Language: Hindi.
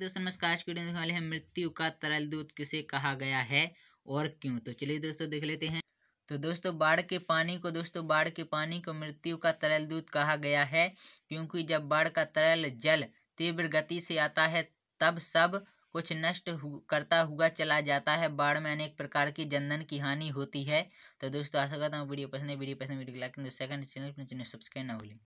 दोस्तों नमस्कार वीडियो देखने वाले हैं मृत्यु का तरल दूध किसे कहा गया है और क्यों तो चलिए दोस्तों देख लेते हैं तो दोस्तों बाढ़ के पानी को दोस्तों बाढ़ के पानी को मृत्यु का तरल दूध कहा गया है क्योंकि जब बाढ़ का तरल जल तीव्र गति से आता है तब सब कुछ नष्ट करता हुआ चला जाता है बाढ़ में अनेक प्रकार की जनधन की हानि होती है तो दोस्तों आशा करता हूँ वीडियो पसंद है वीडियो पसंद video like second channel subscribe ना भूलें